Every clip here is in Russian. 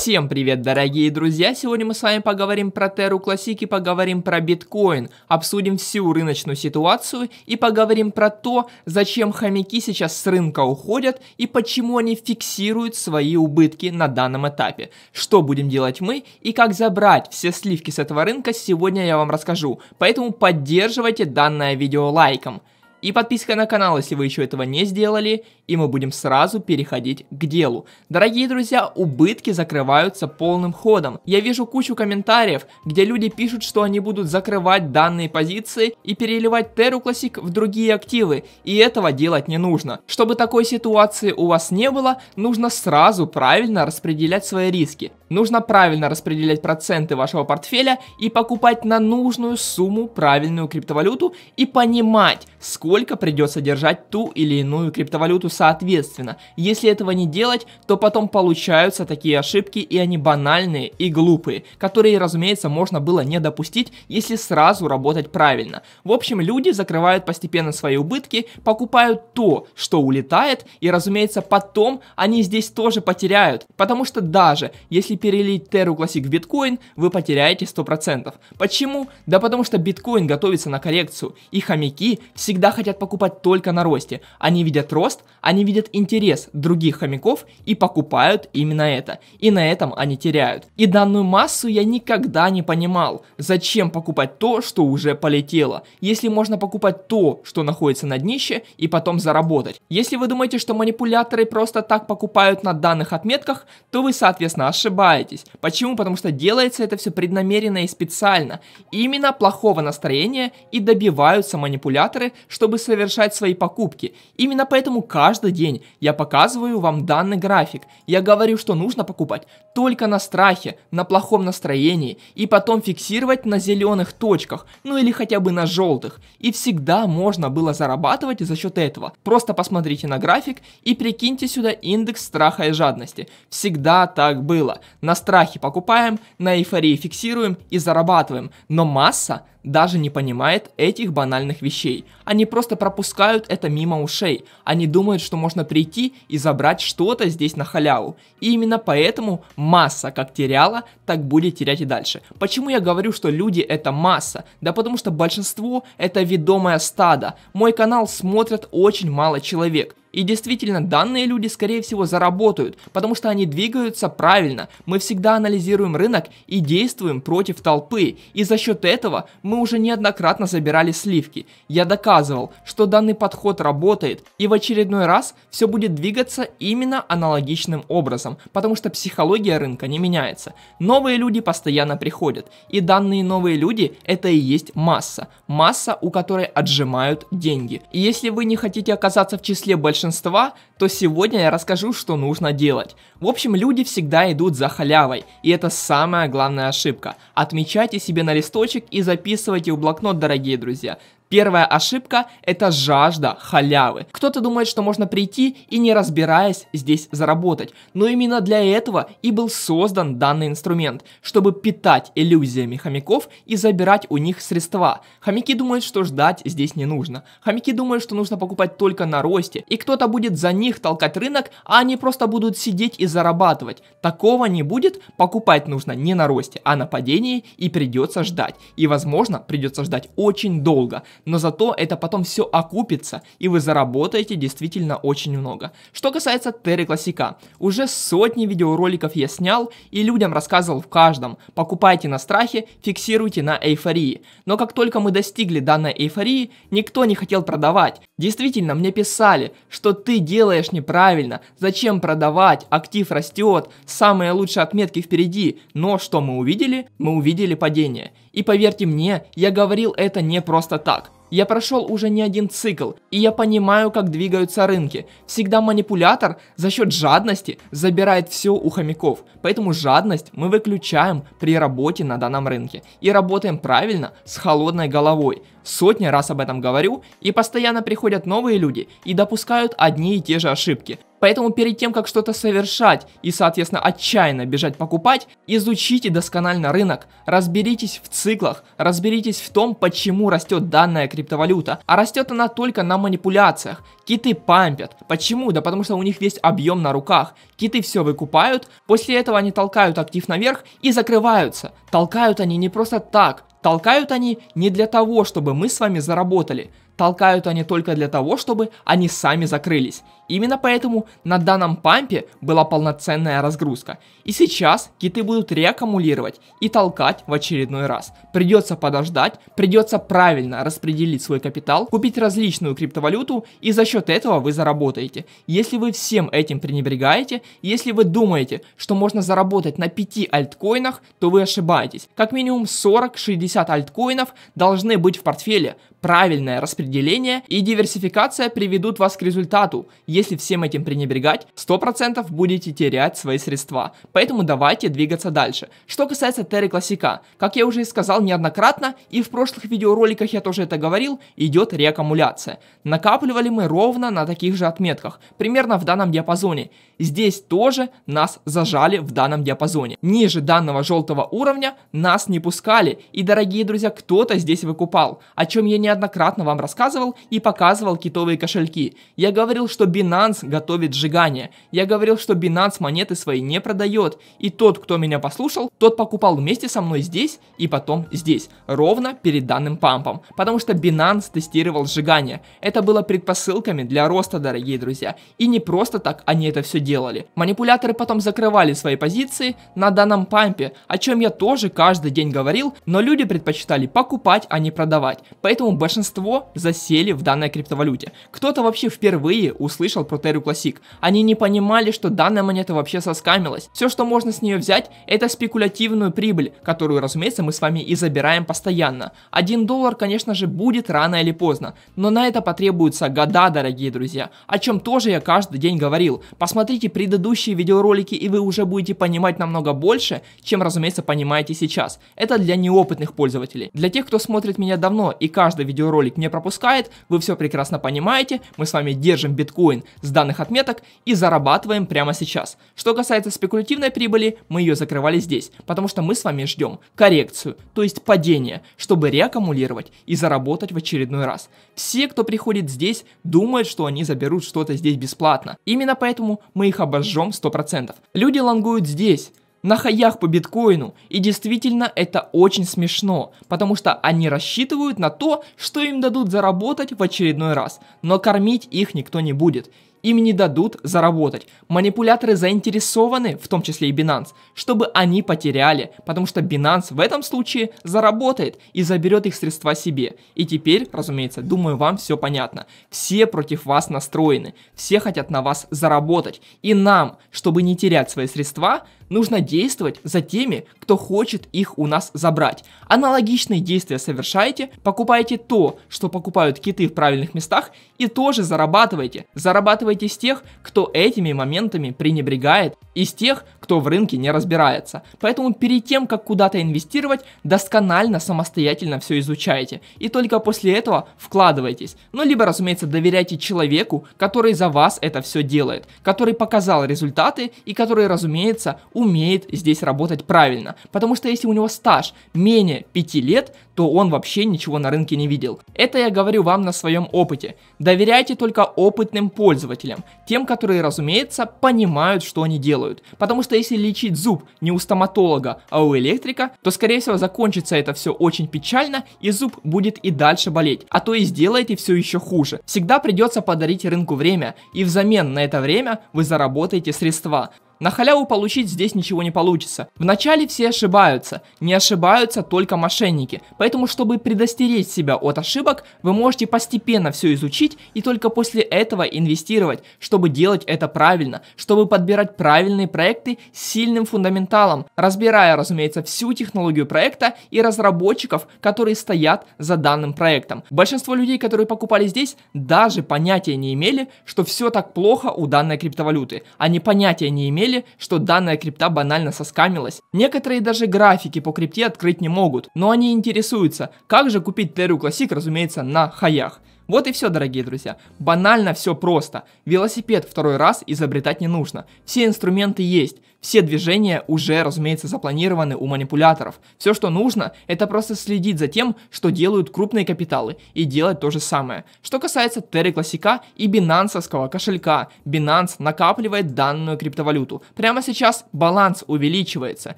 Всем привет, дорогие друзья! Сегодня мы с вами поговорим про Теру Классики, поговорим про биткоин, обсудим всю рыночную ситуацию и поговорим про то, зачем хомяки сейчас с рынка уходят и почему они фиксируют свои убытки на данном этапе. Что будем делать мы и как забрать все сливки с этого рынка сегодня я вам расскажу, поэтому поддерживайте данное видео лайком. И подписка на канал, если вы еще этого не сделали, и мы будем сразу переходить к делу. Дорогие друзья, убытки закрываются полным ходом. Я вижу кучу комментариев, где люди пишут, что они будут закрывать данные позиции и переливать Terra Classic в другие активы, и этого делать не нужно. Чтобы такой ситуации у вас не было, нужно сразу правильно распределять свои риски. Нужно правильно распределять проценты вашего портфеля и покупать на нужную сумму правильную криптовалюту и понимать, сколько сколько придется держать ту или иную криптовалюту соответственно. Если этого не делать, то потом получаются такие ошибки и они банальные и глупые, которые, разумеется, можно было не допустить, если сразу работать правильно. В общем, люди закрывают постепенно свои убытки, покупают то, что улетает, и, разумеется, потом они здесь тоже потеряют, потому что даже если перелить Terra Classic в биткоин, вы потеряете 100%. Почему? Да потому что биткоин готовится на коррекцию, и хомяки всегда хотят хотят покупать только на росте. Они видят рост, они видят интерес других хомяков и покупают именно это. И на этом они теряют. И данную массу я никогда не понимал. Зачем покупать то, что уже полетело? Если можно покупать то, что находится на днище, и потом заработать. Если вы думаете, что манипуляторы просто так покупают на данных отметках, то вы, соответственно, ошибаетесь. Почему? Потому что делается это все преднамеренно и специально. Именно плохого настроения и добиваются манипуляторы, чтобы чтобы совершать свои покупки. Именно поэтому каждый день я показываю вам данный график. Я говорю, что нужно покупать только на страхе, на плохом настроении и потом фиксировать на зеленых точках, ну или хотя бы на желтых. И всегда можно было зарабатывать за счет этого. Просто посмотрите на график и прикиньте сюда индекс страха и жадности. Всегда так было. На страхе покупаем, на эйфории фиксируем и зарабатываем. Но масса даже не понимает этих банальных вещей. Они просто пропускают это мимо ушей. Они думают, что можно прийти и забрать что-то здесь на халяву. И именно поэтому масса как теряла, так будет терять и дальше. Почему я говорю, что люди это масса? Да потому что большинство это ведомое стадо. Мой канал смотрят очень мало человек. И действительно, данные люди, скорее всего, заработают, потому что они двигаются правильно. Мы всегда анализируем рынок и действуем против толпы, и за счет этого мы уже неоднократно забирали сливки. Я доказывал, что данный подход работает, и в очередной раз все будет двигаться именно аналогичным образом, потому что психология рынка не меняется. Новые люди постоянно приходят, и данные новые люди это и есть масса. Масса, у которой отжимают деньги. И если вы не хотите оказаться в числе большинства, большинства, то сегодня я расскажу, что нужно делать. В общем, люди всегда идут за халявой, и это самая главная ошибка. Отмечайте себе на листочек и записывайте в блокнот, дорогие друзья. Первая ошибка – это жажда халявы. Кто-то думает, что можно прийти и не разбираясь здесь заработать. Но именно для этого и был создан данный инструмент, чтобы питать иллюзиями хомяков и забирать у них средства. Хомяки думают, что ждать здесь не нужно. Хомяки думают, что нужно покупать только на росте, и кто-то будет за них толкать рынок, а они просто будут сидеть и зарабатывать. Такого не будет, покупать нужно не на росте, а на падении, и придется ждать. И возможно, придется ждать очень долго но зато это потом все окупится, и вы заработаете действительно очень много. Что касается Терри Классика, уже сотни видеороликов я снял и людям рассказывал в каждом. Покупайте на страхе, фиксируйте на эйфории. Но как только мы достигли данной эйфории, никто не хотел продавать. Действительно, мне писали, что ты делаешь неправильно, зачем продавать, актив растет, самые лучшие отметки впереди. Но что мы увидели? Мы увидели падение. И поверьте мне, я говорил это не просто так. Я прошел уже не один цикл, и я понимаю, как двигаются рынки. Всегда манипулятор за счет жадности забирает все у хомяков. Поэтому жадность мы выключаем при работе на данном рынке. И работаем правильно с холодной головой. Сотни раз об этом говорю, и постоянно приходят новые люди и допускают одни и те же ошибки. Поэтому перед тем, как что-то совершать и, соответственно, отчаянно бежать покупать, изучите досконально рынок, разберитесь в циклах, разберитесь в том, почему растет данная криптовалюта. А растет она только на манипуляциях. Киты пампят. Почему? Да потому что у них весь объем на руках. Киты все выкупают, после этого они толкают актив наверх и закрываются. Толкают они не просто так, Толкают они не для того, чтобы мы с вами заработали толкают они только для того, чтобы они сами закрылись. Именно поэтому на данном пампе была полноценная разгрузка. И сейчас киты будут реаккумулировать и толкать в очередной раз. Придется подождать, придется правильно распределить свой капитал, купить различную криптовалюту и за счет этого вы заработаете. Если вы всем этим пренебрегаете, если вы думаете, что можно заработать на 5 альткоинах, то вы ошибаетесь. Как минимум 40-60 альткоинов должны быть в портфеле, правильное распределение и диверсификация приведут вас к результату. Если всем этим пренебрегать, 100% будете терять свои средства. Поэтому давайте двигаться дальше. Что касается Терри Классика, как я уже и сказал неоднократно, и в прошлых видеороликах я тоже это говорил, идет реаккумуляция. Накапливали мы ровно на таких же отметках, примерно в данном диапазоне. Здесь тоже нас зажали в данном диапазоне. Ниже данного желтого уровня нас не пускали, и дорогие друзья, кто-то здесь выкупал, о чем я не неоднократно вам рассказывал и показывал китовые кошельки. Я говорил, что Binance готовит сжигание. Я говорил, что Binance монеты свои не продает. И тот, кто меня послушал, тот покупал вместе со мной здесь и потом здесь. Ровно перед данным пампом. Потому что Binance тестировал сжигание. Это было предпосылками для роста, дорогие друзья. И не просто так они это все делали. Манипуляторы потом закрывали свои позиции на данном пампе, о чем я тоже каждый день говорил, но люди предпочитали покупать, а не продавать. Поэтому большинство засели в данной криптовалюте. Кто-то вообще впервые услышал про Теру Classic. Они не понимали, что данная монета вообще соскамилась. Все, что можно с нее взять, это спекулятивную прибыль, которую, разумеется, мы с вами и забираем постоянно. Один доллар, конечно же, будет рано или поздно, но на это потребуются года, дорогие друзья, о чем тоже я каждый день говорил. Посмотрите предыдущие видеоролики, и вы уже будете понимать намного больше, чем, разумеется, понимаете сейчас. Это для неопытных пользователей. Для тех, кто смотрит меня давно и каждый видеоролик не пропускает, вы все прекрасно понимаете, мы с вами держим биткоин с данных отметок и зарабатываем прямо сейчас. Что касается спекулятивной прибыли, мы ее закрывали здесь, потому что мы с вами ждем коррекцию, то есть падение, чтобы реаккумулировать и заработать в очередной раз. Все, кто приходит здесь, думают, что они заберут что-то здесь бесплатно. Именно поэтому мы их обожжем 100%. Люди лонгуют здесь, на хаях по биткоину. И действительно это очень смешно, потому что они рассчитывают на то, что им дадут заработать в очередной раз, но кормить их никто не будет. Им не дадут заработать. Манипуляторы заинтересованы, в том числе и Binance, чтобы они потеряли, потому что Binance в этом случае заработает и заберет их средства себе. И теперь, разумеется, думаю, вам все понятно. Все против вас настроены, все хотят на вас заработать. И нам, чтобы не терять свои средства, нужно действовать за теми, кто хочет их у нас забрать. Аналогичные действия совершайте, покупайте то, что покупают киты в правильных местах и тоже зарабатывайте. Зарабатывайте с тех, кто этими моментами пренебрегает, и с тех, кто в рынке не разбирается. Поэтому перед тем, как куда-то инвестировать, досконально, самостоятельно все изучайте. И только после этого вкладывайтесь. Ну, либо, разумеется, доверяйте человеку, который за вас это все делает, который показал результаты и который, разумеется, умеет здесь работать правильно. Потому что если у него стаж менее 5 лет, то он вообще ничего на рынке не видел. Это я говорю вам на своем опыте. Доверяйте только опытным пользователям, тем, которые, разумеется, понимают, что они делают. Потому что если лечить зуб не у стоматолога, а у электрика, то скорее всего закончится это все очень печально и зуб будет и дальше болеть, а то и сделаете все еще хуже. Всегда придется подарить рынку время и взамен на это время вы заработаете средства. На халяву получить здесь ничего не получится. Вначале все ошибаются, не ошибаются только мошенники. Поэтому, чтобы предостеречь себя от ошибок, вы можете постепенно все изучить и только после этого инвестировать, чтобы делать это правильно, чтобы подбирать правильные проекты с сильным фундаменталом, разбирая, разумеется, всю технологию проекта и разработчиков, которые стоят за данным проектом. Большинство людей, которые покупали здесь, даже понятия не имели, что все так плохо у данной криптовалюты. Они понятия не имели, деле, что данная крипта банально соскамилась. Некоторые даже графики по крипте открыть не могут, но они интересуются, как же купить Terru Classic, разумеется, на хаях. Вот и все, дорогие друзья. Банально все просто. Велосипед второй раз изобретать не нужно. Все инструменты есть. Все движения уже, разумеется, запланированы у манипуляторов. Все, что нужно, это просто следить за тем, что делают крупные капиталы, и делать то же самое. Что касается Терри Классика и бинансовского кошелька, Binance накапливает данную криптовалюту. Прямо сейчас баланс увеличивается.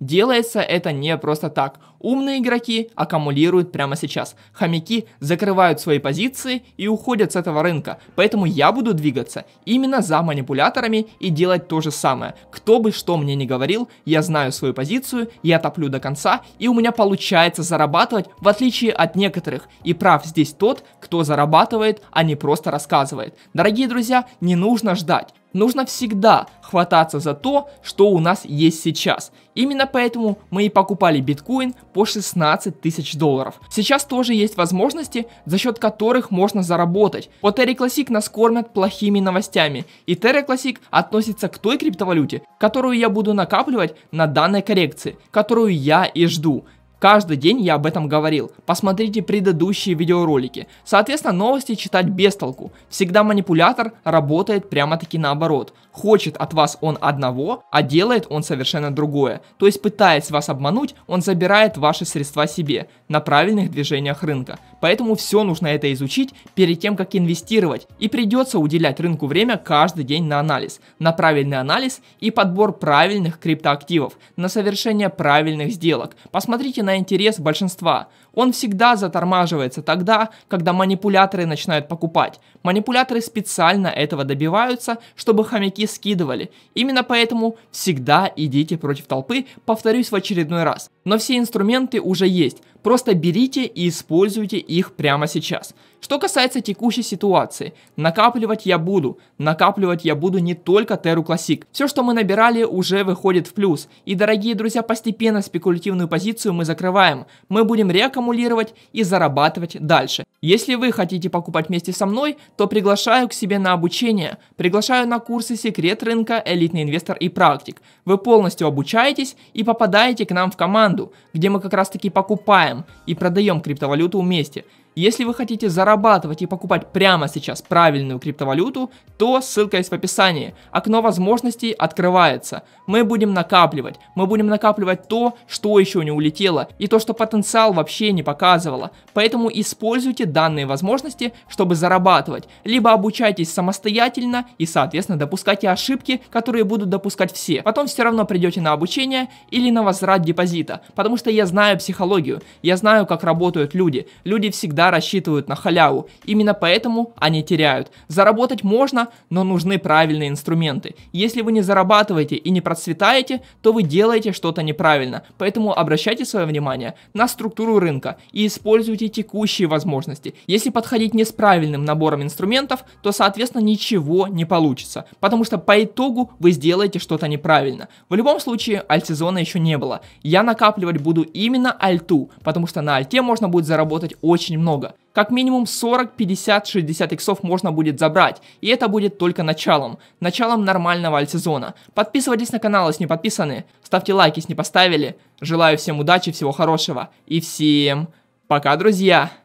Делается это не просто так. Умные игроки аккумулируют прямо сейчас. Хомяки закрывают свои позиции и уходят с этого рынка. Поэтому я буду двигаться именно за манипуляторами и делать то же самое. Кто бы что никто мне не говорил, я знаю свою позицию, я топлю до конца, и у меня получается зарабатывать, в отличие от некоторых. И прав здесь тот, кто зарабатывает, а не просто рассказывает. Дорогие друзья, не нужно ждать нужно всегда хвататься за то, что у нас есть сейчас. Именно поэтому мы и покупали биткоин по 16 тысяч долларов. Сейчас тоже есть возможности, за счет которых можно заработать. По Terra Classic нас кормят плохими новостями, и Terra Classic относится к той криптовалюте, которую я буду накапливать на данной коррекции, которую я и жду. Каждый день я об этом говорил. Посмотрите предыдущие видеоролики. Соответственно, новости читать без толку. Всегда манипулятор работает прямо-таки наоборот. Хочет от вас он одного, а делает он совершенно другое. То есть, пытаясь вас обмануть, он забирает ваши средства себе на правильных движениях рынка. Поэтому все нужно это изучить перед тем, как инвестировать. И придется уделять рынку время каждый день на анализ, на правильный анализ и подбор правильных криптоактивов, на совершение правильных сделок. Посмотрите на интерес большинства. Он всегда затормаживается тогда, когда манипуляторы начинают покупать. Манипуляторы специально этого добиваются, чтобы хомяки скидывали. Именно поэтому всегда идите против толпы, повторюсь в очередной раз но все инструменты уже есть. Просто берите и используйте их прямо сейчас. Что касается текущей ситуации, накапливать я буду. Накапливать я буду не только Terra Classic. Все, что мы набирали, уже выходит в плюс. И, дорогие друзья, постепенно спекулятивную позицию мы закрываем. Мы будем реаккумулировать и зарабатывать дальше. Если вы хотите покупать вместе со мной, то приглашаю к себе на обучение. Приглашаю на курсы «Секрет рынка», «Элитный инвестор» и «Практик». Вы полностью обучаетесь и попадаете к нам в команду команду, где мы как раз таки покупаем и продаем криптовалюту вместе. Если вы хотите зарабатывать и покупать прямо сейчас правильную криптовалюту, то ссылка есть в описании. Окно возможностей открывается. Мы будем накапливать. Мы будем накапливать то, что еще не улетело, и то, что потенциал вообще не показывало. Поэтому используйте данные возможности, чтобы зарабатывать. Либо обучайтесь самостоятельно и, соответственно, допускайте ошибки, которые будут допускать все. Потом все равно придете на обучение или на возврат депозита. Потому что я знаю психологию, я знаю, как работают люди. Люди всегда всегда рассчитывают на халяву. Именно поэтому они теряют. Заработать можно, но нужны правильные инструменты. Если вы не зарабатываете и не процветаете, то вы делаете что-то неправильно. Поэтому обращайте свое внимание на структуру рынка и используйте текущие возможности. Если подходить не с правильным набором инструментов, то, соответственно, ничего не получится, потому что по итогу вы сделаете что-то неправильно. В любом случае, альтсезона еще не было. Я накапливать буду именно альту, потому что на альте можно будет заработать очень много много. Как минимум 40, 50, 60 иксов можно будет забрать, и это будет только началом, началом нормального альтсезона. Подписывайтесь на канал, если не подписаны, ставьте лайк, если не поставили. Желаю всем удачи, всего хорошего, и всем пока, друзья!